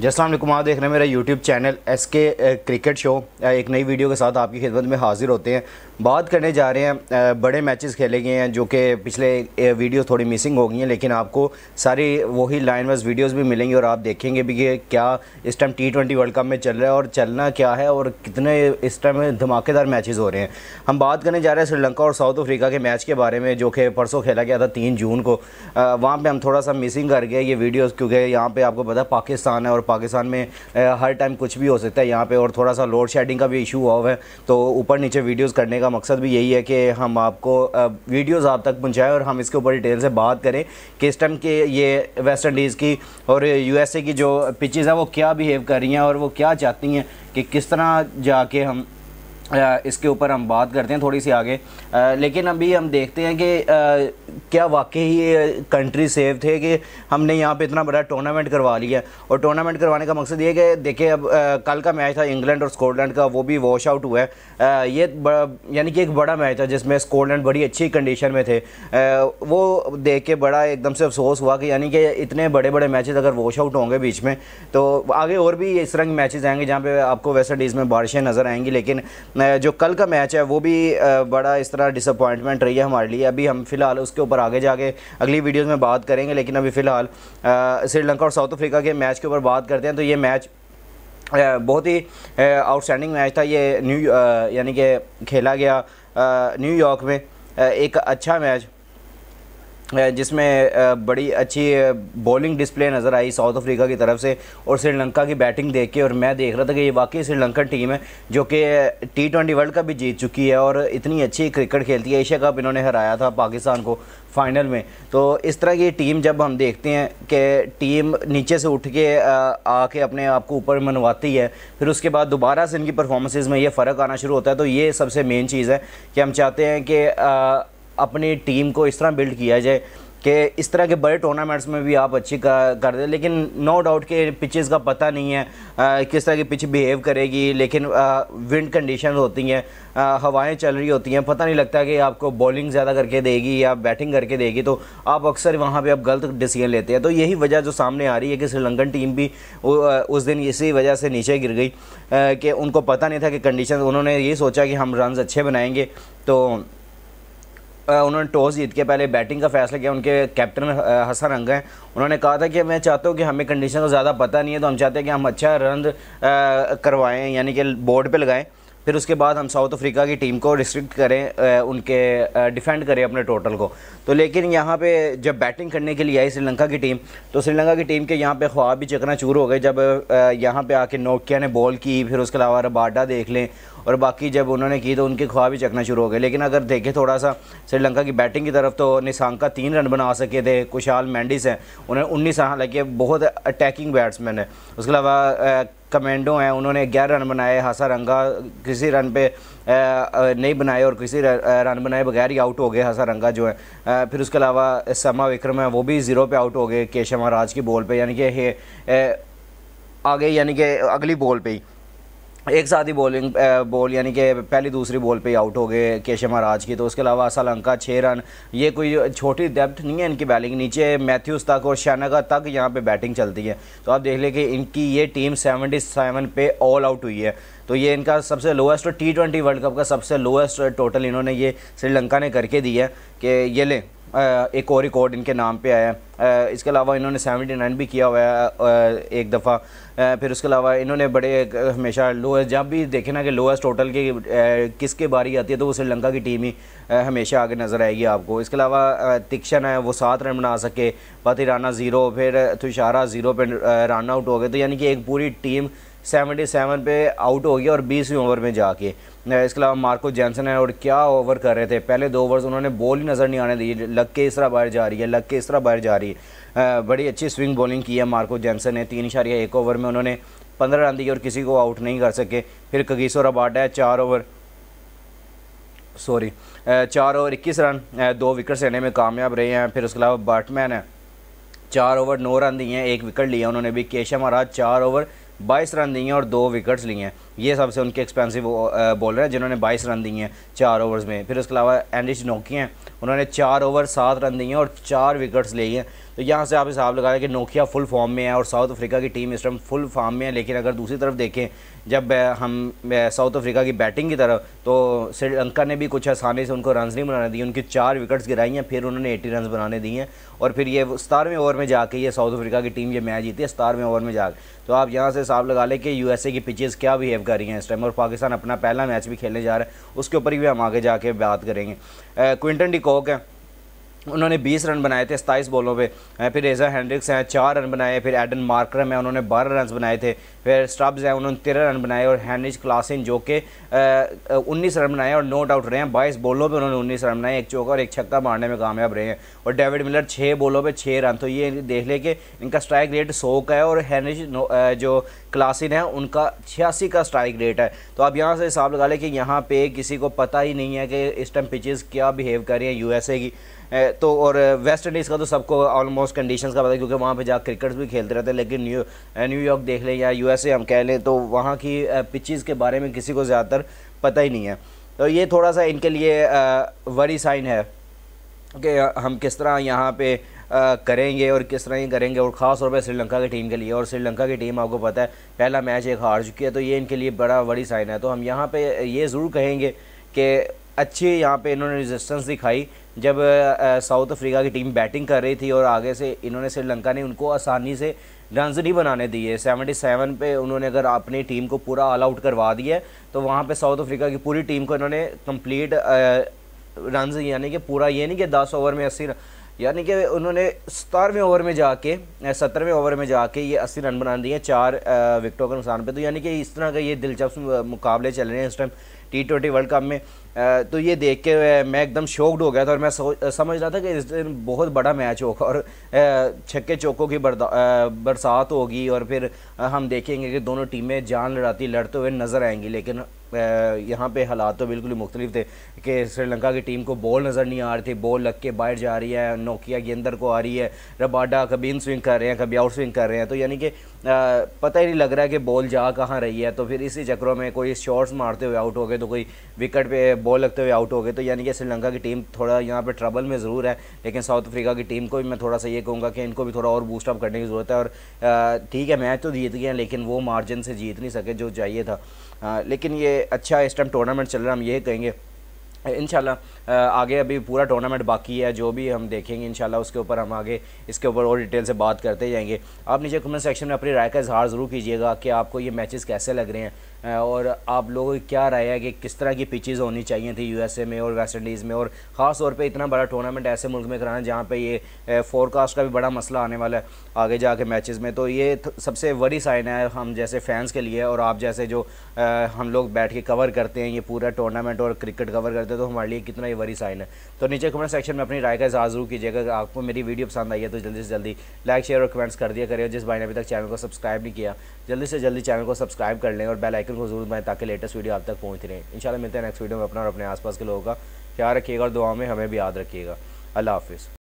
जसलाम आप देख रहे हैं मेरा YouTube channel S K cricket show एक नई वीडियो के साथ आपकी खिदमत में हाजिर होते हैं बात करने जा रहे हैं बड़े मैचेस खेले गए हैं जो कि पिछले वीडियो थोड़ी मिसिंग हो गई हैं लेकिन आपको सारी वही लाइन वाइज वीडियोस भी मिलेंगी और आप देखेंगे भी कि क्या इस time T twenty world cup में चल रहा है और चलना क्या है और कितने इस टाइम धमाकेदार मैचेज़ हो रहे हैं हम बात करने जा रहे हैं श्रीलंका और साउथ अफ्रीका के मैच के बारे में जो कि परसों खेला गया था तीन जून को वहाँ पर हम थोड़ा सा मिसिंग कर गए ये वीडियोज़ क्योंकि यहाँ पर आपको पता पाकिस्तान है और पाकिस्तान में हर टाइम कुछ भी हो सकता है यहाँ पे और थोड़ा सा लोड शेडिंग का भी इशू हुआ है तो ऊपर नीचे वीडियोस करने का मकसद भी यही है कि हम आपको वीडियोस आप तक पहुँचाएँ और हम इसके ऊपर डिटेल से बात करें कि इस टाइम के ये वेस्ट इंडीज़ की और यू की जो पिचेज़ हैं वो क्या बिहेव कर रही हैं और वो क्या चाहती हैं कि किस तरह जाके हम इसके ऊपर हम बात करते हैं थोड़ी सी आगे लेकिन अभी हम देखते हैं कि क्या वाकई ही कंट्री सेफ थे कि हमने यहाँ पे इतना बड़ा टूर्नामेंट करवा लिया और टूर्नामेंट करवाने का मकसद ये कि देखिए अब कल का मैच था इंग्लैंड और स्कॉटलैंड का वो भी वॉश आउट हुआ है ये यानी कि एक बड़ा मैच था जिसमें स्कॉटलैंड बड़ी अच्छी कंडीशन में थे वो देख के बड़ा एकदम से अफसोस हुआ कि यानी कि इतने बड़े बड़े मैच अगर वॉश आउट होंगे बीच में तो आगे और भी इस रंग मैचेज़ आएंगे जहाँ पर आपको वेस्ट इंडीज़ में बारिशें नज़र आएंगी लेकिन जो कल का मैच है वो भी बड़ा इस तरह डिसअपॉइंटमेंट रही है हमारे लिए अभी हम फिलहाल उसके ऊपर आगे जाके अगली वीडियोज़ में बात करेंगे लेकिन अभी फ़िलहाल श्रीलंका और साउथ अफ्रीका के मैच के ऊपर बात करते हैं तो ये मैच बहुत ही आउटस्टैंडिंग मैच था ये न्यू यानी कि खेला गया न्यूयॉर्क में एक अच्छा मैच जिसमें बड़ी अच्छी बॉलिंग डिस्प्ले नज़र आई साउथ अफ्रीका की तरफ से और श्रीलंका की बैटिंग देख के और मैं देख रहा था कि ये वाकई श्रीलंकन टीम है जो कि टी ट्वेंटी वर्ल्ड कप भी जीत चुकी है और इतनी अच्छी क्रिकेट खेलती है एशिया कप इन्होंने हराया था पाकिस्तान को फाइनल में तो इस तरह की टीम जब हम देखते हैं कि टीम नीचे से उठ के आके अपने आप को ऊपर मनवाती है फिर उसके बाद दोबारा से इनकी परफॉर्मेंसेज में ये फ़र्क आना शुरू होता है तो ये सबसे मेन चीज़ है कि हम चाहते हैं कि अपनी टीम को इस तरह बिल्ड किया जाए कि इस तरह के बड़े टूर्नामेंट्स में भी आप अच्छी कर दें लेकिन नो डाउट के पिचेस का पता नहीं है आ, किस तरह की पिच बिहेव करेगी लेकिन आ, विंड कंडीशन होती हैं हवाएं चल रही होती हैं पता नहीं लगता कि आपको बॉलिंग ज़्यादा करके देगी या बैटिंग करके देगी तो आप अक्सर वहाँ पे आप गलत डिसीजन लेते हैं तो यही वजह जो सामने आ रही है कि श्रीलंकन टीम भी उस दिन इसी वजह से नीचे गिर गई कि उनको पता नहीं था कि कंडीशन उन्होंने ये सोचा कि हम रन अच्छे बनाएंगे तो उन्होंने टॉस जीत के पहले बैटिंग का फैसला किया उनके कैप्टन हसन अंग हैं उन्होंने कहा था कि मैं चाहता हूँ कि हमें कंडीशन का ज़्यादा पता नहीं है तो हम चाहते हैं कि हम अच्छा रन करवाएँ यानी कि बोर्ड पर लगाएँ फिर उसके बाद हम साउथ अफ्रीका की टीम को रिस्ट्रिक्ट करें उनके डिफेंड करें अपने टोटल को तो लेकिन यहाँ पे जब बैटिंग करने के लिए आई श्रीलंका की टीम तो श्रीलंका की टीम के यहाँ पे ख्वाब भी चकना चूर हो गए जब यहाँ पे आके नोकिया ने बॉल की फिर उसके अलावा रबाडा देख लें और बाकी जब उन्होंने की तो उनके ख्वाब भी चकना शुरू हो गए लेकिन अगर देखें थोड़ा सा श्रीलंका की बैटिंग की तरफ तो निशांका तीन रन बना सके थे कुशाल मैंडिस हैं उन्हें उन्नीस हालांकि बहुत अटैकिंग बैट्समैन है उसके अलावा कमेंडो हैं उन्होंने 11 रन बनाए रंगा किसी रन पे नहीं बनाए और किसी रन बनाए बगैर ही आउट हो गए रंगा जो है फिर उसके अलावा समा विक्रम है वो भी ज़ीरो पे आउट हो गए केशव महाराज की बॉल पे यानी कि आगे यानी कि अगली बॉल पे ही एक साथ ही बॉलिंग बॉल यानी कि पहली दूसरी बॉल पे ही आउट हो गए केशव महाराज की तो उसके अलावा श्रीलंका छः रन ये कोई छोटी डेप्थ नहीं है इनकी बैलिंग नीचे मैथ्यूज़ तक और शैनका तक यहाँ पे बैटिंग चलती है तो आप देख लें कि इनकी ये टीम 77 पे ऑल आउट हुई है तो ये इनका सबसे लोएस्ट और टी वर्ल्ड कप का सबसे लोएस्ट टोटल इन्होंने ये श्रीलंका ने करके दिया कि ये लें एक और रिकॉर्ड इनके नाम पे आया है इसके अलावा इन्होंने सेवेंटी नाइन भी किया हुआ है एक दफ़ा फिर उसके अलावा इन्होंने बड़े हमेशा लोएस्ट जब भी देखे ना कि लोएस्ट टोटल की किसके बारी आती है तो वो श्रीलंका की टीम ही हमेशा आगे नज़र आएगी आपको इसके अलावा तिक्शन है वो सात रन बना सके पति राना ज़ीरो फिर तुशारा ज़ीरो पर रन आउट हो गए तो यानी कि एक पूरी टीम सेवन पे आउट हो गया और बीसवीं ओवर में जाके इसके अलावा मार्को जैनसन है और क्या ओवर कर रहे थे पहले दो ओवर्स उन्होंने बॉल ही नज़र नहीं आने दी लग के इस तरह बाहर जा रही है लग के इस तरह बाहर जा रही है बड़ी अच्छी स्विंग बॉलिंग की है मार्को जैनसन ने तीन इशारिया एक ओवर में उन्होंने पंद्रह रन दिए और किसी को आउट नहीं कर सके फिर कगीसो रबाटा है चार ओवर सॉरी चार ओवर इक्कीस रन दो विकेट लेने में कामयाब रहे हैं फिर उसके अलावा बैटमैन है चार ओवर नौ रन दिए हैं एक विकेट लिया उन्होंने भी केशव महाराज चार ओवर बाईस रन दिए और दो विकेट्स लिए हैं ये सबसे उनके एक्सपेंसिव बॉलर हैं जिन्होंने बाईस रन दिए हैं चार ओवर्स में फिर उसके अलावा एंडिश नोकिया हैं उन्होंने चार ओवर सात रन दिए हैं और चार विकेट्स लिए हैं तो यहाँ से आप हिसाब लगा रहे हैं कि नोकिया फुल फॉर्म में है और साउथ अफ्रीका की टीम इस टाइम फुल फॉर्म में है लेकिन अगर दूसरी तरफ देखें जब हम साउथ अफ्रीका की बैटिंग की तरफ तो श्रीलंका ने भी कुछ आसानी से उनको रन नहीं बनाने दिए उनकी चार विकेट्स गिराई हैं फिर उन्होंने एटी रन बनाने दिए हैं और फिर ये सतारवें ओवर में जाके ये साउथ अफ्रीका की टीम ये मैच जीती है सतारवें ओवर में जाकर तो आप यहाँ से हिसाब लगा लें कि यू की पिचेज़ क्या बिहेव कर रही हैं इस टाइम और पाकिस्तान अपना पहला मैच भी खेलने जा रहा है उसके ऊपर भी हम आगे जाके बात करेंगे क्विंटन डी कॉक है उन्होंने 20 रन बनाए थे सताईस बॉलों पे फिर एजा हैंड्रिक्स हैं चार रन बनाए फिर एडन मार्क्रम है उन्होंने बारह रन बनाए थे फिर स्टब्स हैं उन्होंने तेरह रन बनाए और हैंड्रिज क्लासिन जो के उन्नीस रन बनाए और नो डाउट रहे हैं बाईस बॉलों पर उन्होंने उन्नीस रन बनाए एक चौका और एक छक्का मारने में कामयाब रहे हैं और डेविड मिलर छः बॉलों पर छः रन तो ये देख लें कि इनका स्ट्राइक रेट सौ का है और हैंड्रिज जो क्लासिन है उनका छियासी का स्ट्राइक रेट है तो आप यहाँ से हिसाब लगा लें कि यहाँ पे किसी को पता ही नहीं है कि इस टाइम पिचेज़ क्या बिहेव कर रही हैं ए की तो और वेस्ट इंडीज़ का तो सबको ऑलमोस्ट कंडीशन का पता है क्योंकि वहाँ पर जा क्रिकेट भी खेलते रहते हैं लेकिन न्यू न्यूयॉर्क देख लें या यूएसए हम कह लें तो वहाँ की पिचज़ के बारे में किसी को ज़्यादातर पता ही नहीं है तो ये थोड़ा सा इनके लिए वरी साइन है कि हम किस तरह यहाँ पे आ, करेंगे और किस तरह ही करेंगे और ख़ास तौर पर श्रीलंका की टीम के लिए और श्रीलंका की टीम आपको पता है पहला मैच एक हार चुकी है तो ये इनके लिए बड़ा वरी साइन है तो हम यहाँ पे ये ज़रूर कहेंगे कि अच्छी यहाँ पे इन्होंने रेजिस्टेंस दिखाई जब साउथ अफ्रीका की टीम बैटिंग कर रही थी और आगे से इन्होंने श्रीलंका ने उनको आसानी से रन नहीं बनाने दिए 77 पे उन्होंने अगर अपनी टीम को पूरा ऑल आउट करवा दिया तो वहाँ पे साउथ अफ्रीका की पूरी टीम को इन्होंने कंप्लीट रन यानी कि पूरा ये नहीं कि दस ओवर में अस्सी यानी कि उन्होंने सतारहवें ओवर में जाके सत्रहवें ओवर में जाके ये अस्सी रन बना दिए चार विकटों के नुकसान पे तो यानी कि इस तरह का ये दिलचस्प मुकाबले चल रहे हैं इस time T twenty world cup में तो ये देख के मैं एकदम शॉक्ड हो गया था और मैं समझ रहा था कि इस दिन बहुत बड़ा मैच होगा और छक्के चौकों की बरसात होगी और फिर हम देखेंगे कि दोनों टीमें जान लड़ाती लड़ते हुए नज़र आएंगी लेकिन यहाँ पे हालात तो बिल्कुल ही मुख्तलिफ थे कि श्रीलंका की टीम को बॉल नज़र नहीं आ रही थी बॉल लग के बाहर जा रही है नोकिया गेंदर को आ रही है रबाडा कभी इन स्विंग कर रहे हैं कभी आउट स्विंग कर रहे हैं तो यानी कि पता ही नहीं लग रहा है कि बॉल जा कहाँ रही है तो फिर इसी चक्रों में कोई शॉट्स मारते हुए आउट हो गए तो कोई विकेट पे बॉल लगते हुए आउट हो गए तो यानी कि श्रीलंका की टीम थोड़ा यहाँ पर ट्रबल में ज़रूर है लेकिन साउथ अफ्रीका की टीम को भी मैं थोड़ा सा ये कहूँगा कि इनको भी थोड़ा और बूस्टअप करने की ज़रूरत है और ठीक है मैच तो जीत गए हैं लेकिन वो मार्जिन से जीत नहीं सके जो चाहिए था आ, लेकिन ये अच्छा इस टाइम टूर्नामेंट चल रहा है हम ये कहेंगे इन आगे अभी पूरा टूर्नामेंट बाकी है जो भी हम देखेंगे इन उसके ऊपर हम आगे इसके ऊपर और डिटेल से बात करते जाएंगे आप नीचे कमेंट सेक्शन में अपनी राय का इजहार ज़रूर कीजिएगा कि आपको ये मैचेस कैसे लग रहे हैं और आप लोगों की क्या राय है कि किस तरह की पिचेज़ होनी चाहिए थी यूएसए में और वेस्ट इंडीज़ में और ख़ास तौर पे इतना बड़ा टूर्नामेंट ऐसे मुल्क में कराना जहाँ पे ये फोरकास्ट का भी बड़ा मसला आने वाला है आगे जाके मैचेस में तो ये सबसे बड़ी साइन है हम जैसे फ़ैन्स के लिए और आप जैसे जो हम लोग बैठ के कवर करते हैं ये पूरा टूर्नामेंट और क्रिकेट कवर करते हैं तो हमारे लिए कितना ये वरी साइन है तो नीचे कमेंट सेक्शन में अपनी राय का इजाज़ जरूर कीजिएगा आपको मेरी वीडियो पसंद आई है तो जल्दी से जल्दी लाइक शेयर और कमेंट्स कर दिया करें जिस भाई ने अभी तक चैनल को सब्सक्राइब नहीं किया जल्दी से जल्दी चैनल को सब्सक्राइब कर लें और बेलाइकन को जरूर बनाएं ताकि लेटेस्ट वीडियो आप तक पहुँच रहे इंशाल्लाह मिलते हैं नेक्स्ट वीडियो में अपना और अपने आसपास के लोगों का ख्याल रखिएगा और दुआ में हमें भी याद रखिएगा अल्लाह हाफिज़